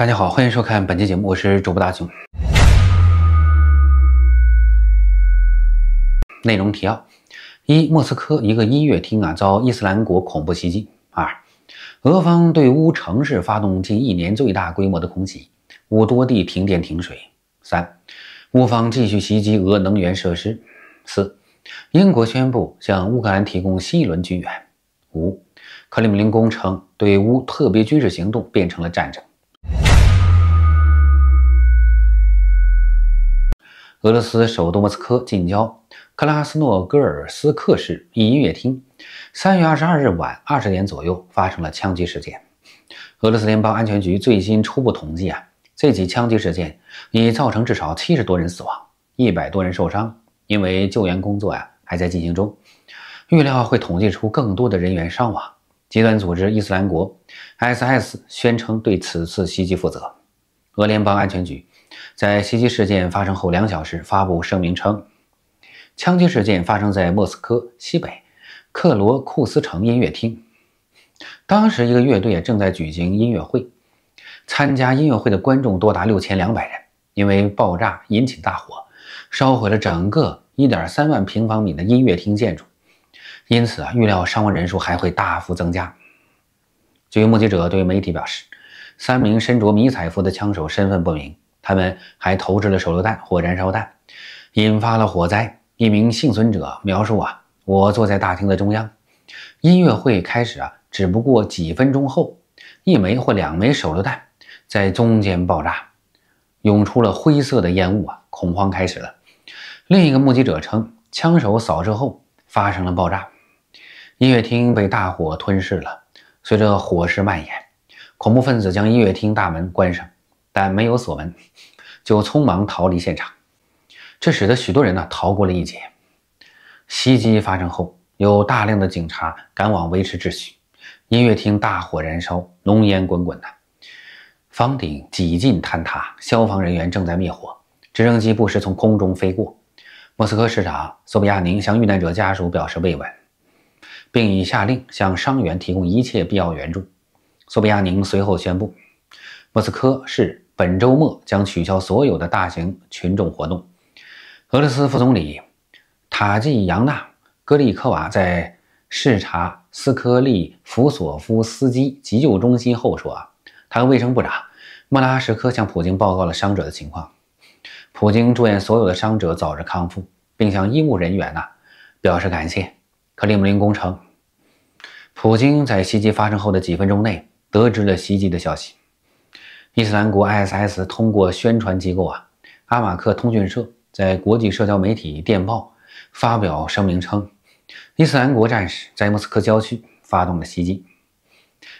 大家好，欢迎收看本期节目，我是主播大雄。内容提要：一、莫斯科一个音乐厅啊遭伊斯兰国恐怖袭击；二、俄方对乌城市发动近一年最大规模的空袭，乌多地停电停水；三、乌方继续袭击俄能源设施；四、英国宣布向乌克兰提供新一轮军援；五、克里姆林宫称对乌特别军事行动变成了战争。俄罗斯首都莫斯科近郊克拉斯诺戈尔斯克市一音乐厅，三月二十二日晚二十点左右发生了枪击事件。俄罗斯联邦安全局最新初步统计啊，这起枪击事件已造成至少七十多人死亡，一百多人受伤。因为救援工作呀还在进行中，预料会统计出更多的人员伤亡。极端组织伊斯兰国 （IS） 宣称对此次袭击负责。俄联邦安全局。在袭击事件发生后两小时，发布声明称，枪击事件发生在莫斯科西北克罗库斯城音乐厅。当时，一个乐队正在举行音乐会，参加音乐会的观众多达六千两百人。因为爆炸引起大火，烧毁了整个一点三万平方米的音乐厅建筑，因此啊，预料伤亡人数还会大幅增加。据目击者对媒体表示，三名身着迷彩服的枪手身份不明。他们还投掷了手榴弹或燃烧弹，引发了火灾。一名幸存者描述：“啊，我坐在大厅的中央，音乐会开始啊，只不过几分钟后，一枚或两枚手榴弹在中间爆炸，涌出了灰色的烟雾啊，恐慌开始了。”另一个目击者称：“枪手扫射后发生了爆炸，音乐厅被大火吞噬了。随着火势蔓延，恐怖分子将音乐厅大门关上。”但没有所闻，就匆忙逃离现场，这使得许多人呢逃过了一劫。袭击发生后，有大量的警察赶往维持秩序。音乐厅大火燃烧，浓烟滚滚的，房顶几近坍塌。消防人员正在灭火，直升机不时从空中飞过。莫斯科市长索布亚宁向遇难者家属表示慰问，并已下令向伤员提供一切必要援助。索布亚宁随后宣布。莫斯科市本周末将取消所有的大型群众活动。俄罗斯副总理塔季扬娜·格里科娃在视察斯科利夫索夫斯基急救中心后说：“啊，他和卫生部长莫拉什科向普京报告了伤者的情况。普京祝愿所有的伤者早日康复，并向医务人员呐表示感谢。”克里姆林宫称，普京在袭击发生后的几分钟内得知了袭击的消息。伊斯兰国 （ISIS） 通过宣传机构啊，阿马克通讯社在国际社交媒体电报发表声明称，伊斯兰国战士在莫斯科郊区发动了袭击，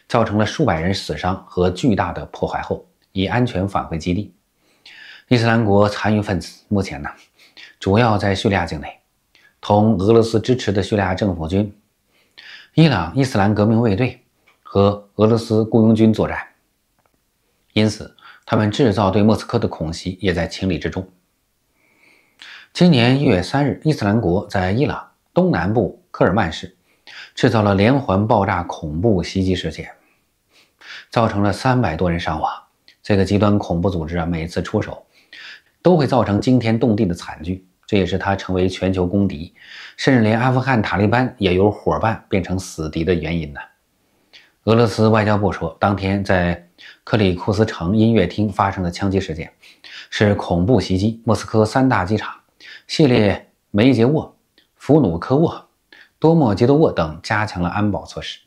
造成了数百人死伤和巨大的破坏后，已安全返回基地。伊斯兰国残余分子目前呢，主要在叙利亚境内，同俄罗斯支持的叙利亚政府军、伊朗伊斯兰革命卫队和俄罗斯雇佣军作战。因此，他们制造对莫斯科的恐袭也在情理之中。今年一月三日，伊斯兰国在伊朗东南部科尔曼市制造了连环爆炸恐怖袭击事件，造成了三百多人伤亡。这个极端恐怖组织啊，每次出手都会造成惊天动地的惨剧，这也是它成为全球公敌，甚至连阿富汗塔利班也由伙伴变成死敌的原因呢。俄罗斯外交部说，当天在。克里库斯城音乐厅发生的枪击事件是恐怖袭击。莫斯科三大机场——系列梅捷沃、伏努科沃、多莫杰多沃等加强了安保措施。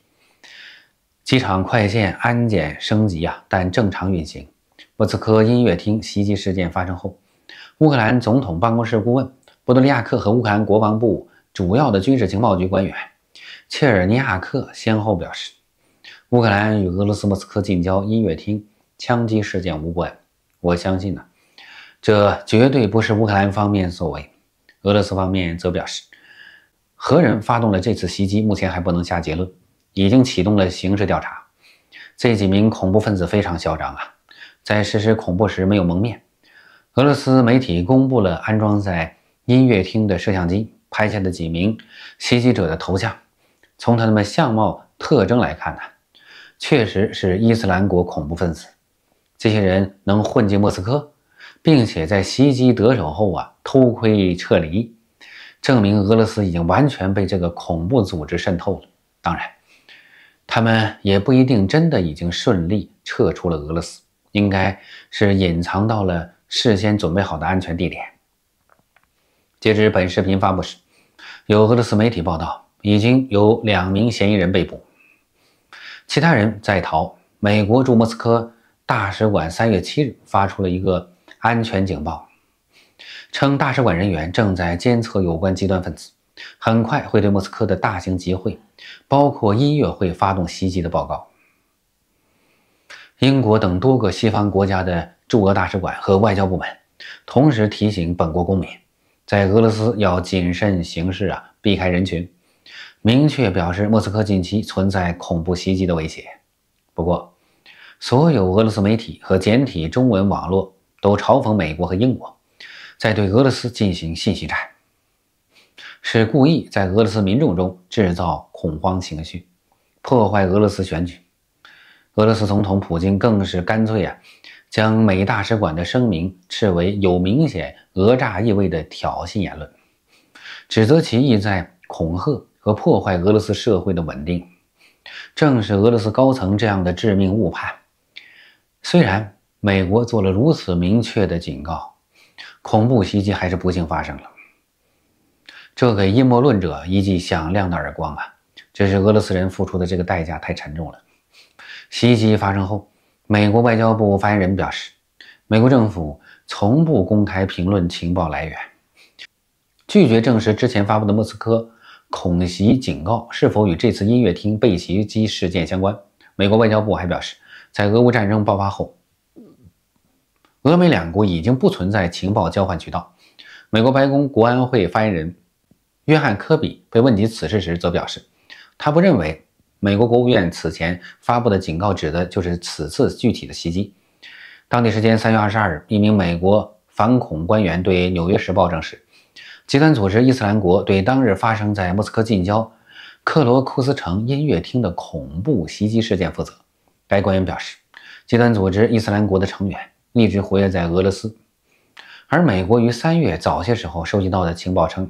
机场快线安检升级啊，但正常运行。莫斯科音乐厅袭击事件发生后，乌克兰总统办公室顾问波多利亚克和乌克兰国防部主要的军事情报局官员切尔尼亚克先后表示。乌克兰与俄罗斯莫斯科近郊音乐厅枪击事件无关，我相信呢，这绝对不是乌克兰方面所为。俄罗斯方面则表示，何人发动了这次袭击，目前还不能下结论，已经启动了刑事调查。这几名恐怖分子非常嚣张啊，在实施恐怖时没有蒙面。俄罗斯媒体公布了安装在音乐厅的摄像机拍下的几名袭击者的头像，从他们相貌特征来看呢。确实是伊斯兰国恐怖分子。这些人能混进莫斯科，并且在袭击得手后啊偷窥撤离，证明俄罗斯已经完全被这个恐怖组织渗透了。当然，他们也不一定真的已经顺利撤出了俄罗斯，应该是隐藏到了事先准备好的安全地点。截至本视频发布时，有俄罗斯媒体报道，已经有两名嫌疑人被捕。其他人在逃。美国驻莫斯科大使馆三月七日发出了一个安全警报，称大使馆人员正在监测有关极端分子，很快会对莫斯科的大型集会，包括音乐会，发动袭击的报告。英国等多个西方国家的驻俄大使馆和外交部门，同时提醒本国公民，在俄罗斯要谨慎行事啊，避开人群。明确表示，莫斯科近期存在恐怖袭击的威胁。不过，所有俄罗斯媒体和简体中文网络都嘲讽美国和英国在对俄罗斯进行信息战，是故意在俄罗斯民众中制造恐慌情绪，破坏俄罗斯选举。俄罗斯总统普京更是干脆啊，将美大使馆的声明视为有明显讹诈意味的挑衅言论，指责其意在恐吓。和破坏俄罗斯社会的稳定，正是俄罗斯高层这样的致命误判。虽然美国做了如此明确的警告，恐怖袭击还是不幸发生了。这给阴谋论者一记响亮的耳光啊！这是俄罗斯人付出的这个代价太沉重了。袭击发生后，美国外交部发言人表示，美国政府从不公开评论情报来源，拒绝证实之前发布的莫斯科。恐袭警告是否与这次音乐厅被袭击事件相关？美国外交部还表示，在俄乌战争爆发后，俄美两国已经不存在情报交换渠道。美国白宫国安会发言人约翰·科比被问及此事时，则表示，他不认为美国国务院此前发布的警告指的就是此次具体的袭击。当地时间3月22日，一名美国反恐官员对《纽约时报》证实。极端组织伊斯兰国对当日发生在莫斯科近郊克罗库斯城音乐厅的恐怖袭击事件负责。该官员表示，极端组织伊斯兰国的成员一直活跃在俄罗斯，而美国于三月早些时候收集到的情报称，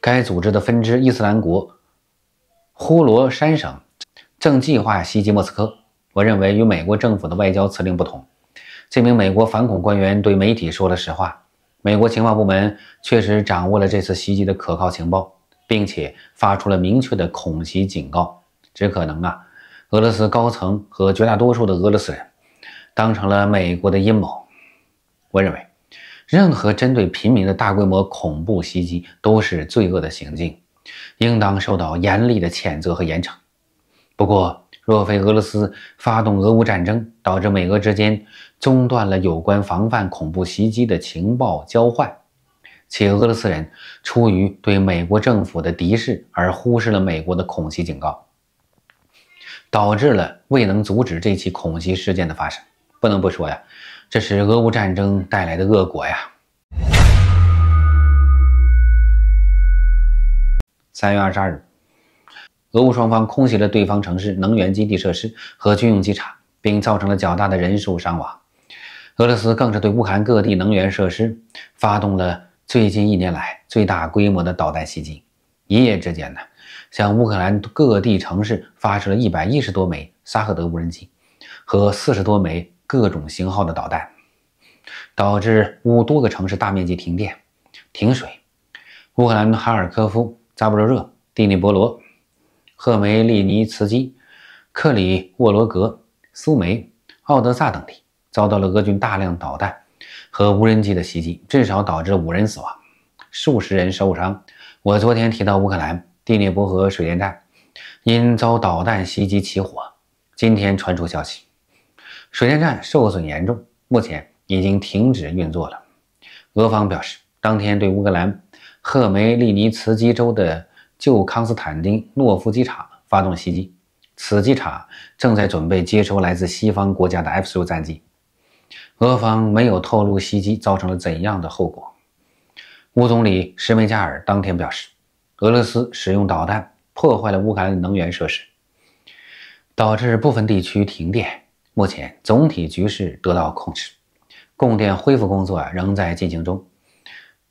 该组织的分支伊斯兰国呼罗珊省正计划袭击莫斯科。我认为与美国政府的外交辞令不同，这名美国反恐官员对媒体说了实话。美国情报部门确实掌握了这次袭击的可靠情报，并且发出了明确的恐袭警告。只可能啊，俄罗斯高层和绝大多数的俄罗斯人当成了美国的阴谋。我认为，任何针对平民的大规模恐怖袭击都是罪恶的行径，应当受到严厉的谴责和严惩。不过，若非俄罗斯发动俄乌战争，导致美俄之间中断了有关防范恐怖袭击的情报交换，且俄罗斯人出于对美国政府的敌视而忽视了美国的恐袭警告，导致了未能阻止这起恐袭事件的发生。不能不说呀，这是俄乌战争带来的恶果呀。三月二十二日。俄乌双方空袭了对方城市、能源基地设施和军用机场，并造成了较大的人数伤亡。俄罗斯更是对乌克兰各地能源设施发动了最近一年来最大规模的导弹袭击。一夜之间呢，向乌克兰各地城市发射了一百一十多枚“萨赫德”无人机和四十多枚各种型号的导弹，导致乌多个城市大面积停电、停水。乌克兰哈尔科夫、扎布罗热、第聂伯罗。赫梅利尼茨基、克里沃罗格、苏梅、奥德萨等地遭到了俄军大量导弹和无人机的袭击，至少导致五人死亡，数十人受伤。我昨天提到乌克兰第聂伯河水电站因遭导弹袭击起火，今天传出消息，水电站受损严重，目前已经停止运作了。俄方表示，当天对乌克兰赫梅利尼茨基州的。就康斯坦丁诺夫机场发动袭击，此机场正在准备接收来自西方国家的 f 十5战机。俄方没有透露袭击造成了怎样的后果。乌总理什梅加尔当天表示，俄罗斯使用导弹破坏了乌克兰的能源设施，导致部分地区停电。目前总体局势得到控制，供电恢复工作仍在进行中。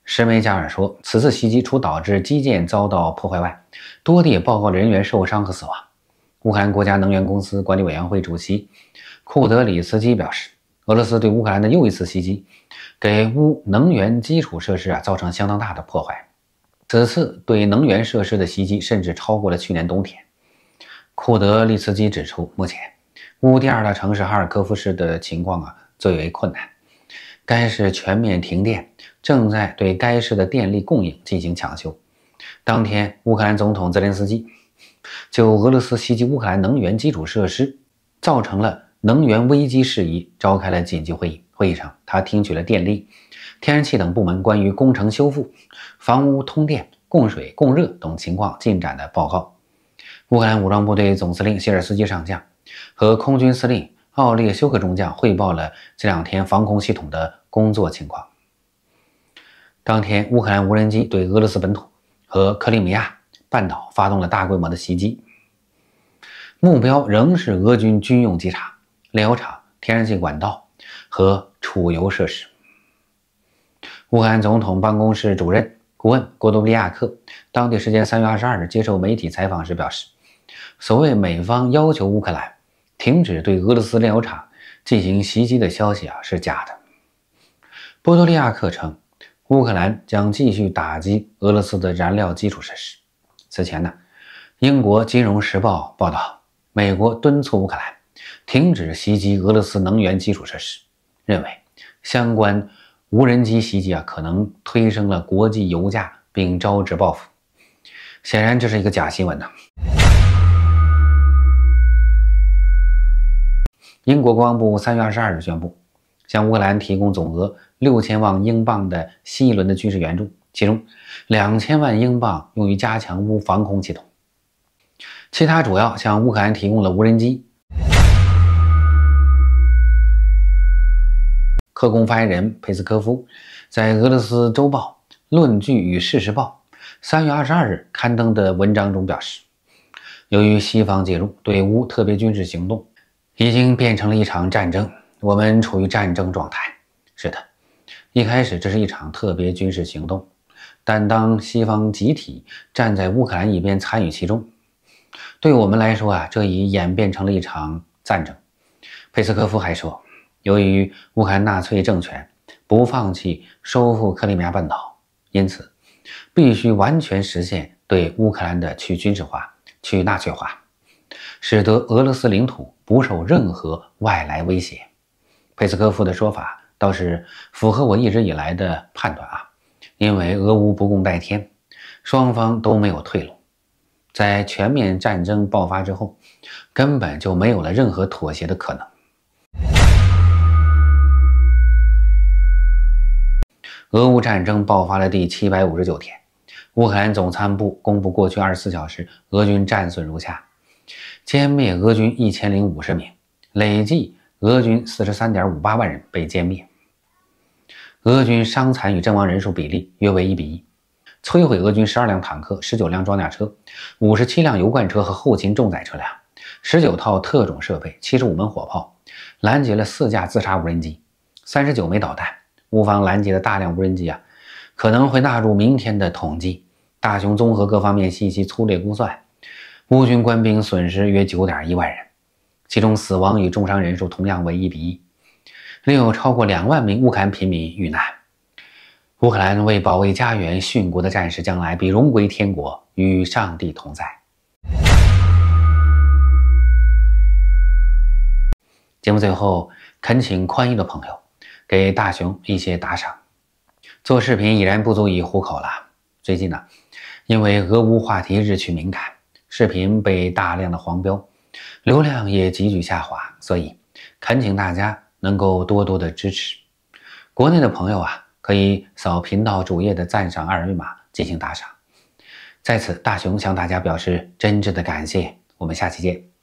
施梅加尔说，此次袭击除导致基建遭到破坏外，多地也报告了人员受伤和死亡。乌克兰国家能源公司管理委员会主席库德里茨基表示，俄罗斯对乌克兰的又一次袭击，给乌能源基础设施啊造成相当大的破坏。此次对能源设施的袭击甚至超过了去年冬天。库德里茨基指出，目前乌第二大城市哈尔科夫市的情况啊最为困难。该市全面停电，正在对该市的电力供应进行抢修。当天，乌克兰总统泽连斯基就俄罗斯袭击乌克兰能源基础设施，造成了能源危机事宜，召开了紧急会议。会议上，他听取了电力、天然气等部门关于工程修复、房屋通电、供水、供热等情况进展的报告。乌克兰武装部队总司令谢尔斯基上将和空军司令。奥列修克中将汇报了这两天防空系统的工作情况。当天，乌克兰无人机对俄罗斯本土和克里米亚半岛发动了大规模的袭击，目标仍是俄军军用机场、炼油厂、天然气管道和储油设施。乌克兰总统办公室主任顾问郭多利亚克当地时间三月二十二日接受媒体采访时表示：“所谓美方要求乌克兰。”停止对俄罗斯炼油厂进行袭击的消息啊是假的，波多利亚克称乌克兰将继续打击俄罗斯的燃料基础设施。此前呢，英国《金融时报》报道，美国敦促乌克兰停止袭击俄罗斯能源基础设施，认为相关无人机袭击啊可能推升了国际油价并招致报复。显然这是一个假新闻呢。英国国防部三月二十二日宣布，向乌克兰提供总额六千万英镑的新一轮的军事援助，其中两千万英镑用于加强乌防空系统，其他主要向乌克兰提供了无人机。克工发言人佩斯科夫在《俄罗斯周报》《论据与事实报》三月二十二日刊登的文章中表示，由于西方介入对乌特别军事行动。已经变成了一场战争，我们处于战争状态。是的，一开始这是一场特别军事行动，但当西方集体站在乌克兰一边参与其中，对我们来说啊，这已演变成了一场战争。佩斯科夫还说，由于乌克兰纳粹政权不放弃收复克里米亚半岛，因此必须完全实现对乌克兰的去军事化、去纳粹化，使得俄罗斯领土。不受任何外来威胁，佩斯科夫的说法倒是符合我一直以来的判断啊，因为俄乌不共戴天，双方都没有退路，在全面战争爆发之后，根本就没有了任何妥协的可能。俄乌战争爆发了第七百五十九天，乌克兰总参部公布过去二十四小时俄军战损如下。歼灭俄军一千零五十名，累计俄军四十三点五八万人被歼灭。俄军伤残与阵亡人数比例约为一比一，摧毁俄军十二辆坦克、十九辆装甲车、五十七辆油罐车和后勤重载车辆，十九套特种设备、七十五门火炮，拦截了四架自杀无人机、三十九枚导弹。乌方拦截的大量无人机啊，可能会纳入明天的统计。大雄综合各方面信息粗略估算。乌军官兵损失约9.1万人，其中死亡与重伤人数同样为一比一，另有超过2万名乌克兰平民遇难。乌克兰为保卫家园殉国的战士将来必荣归天国，与上帝同在。节目最后，恳请宽裕的朋友给大熊一些打赏，做视频已然不足以糊口了。最近呢，因为俄乌话题日趋敏感。视频被大量的黄标，流量也急剧下滑，所以恳请大家能够多多的支持。国内的朋友啊，可以扫频道主页的赞赏二维码进行打赏。在此，大熊向大家表示真挚的感谢。我们下期见。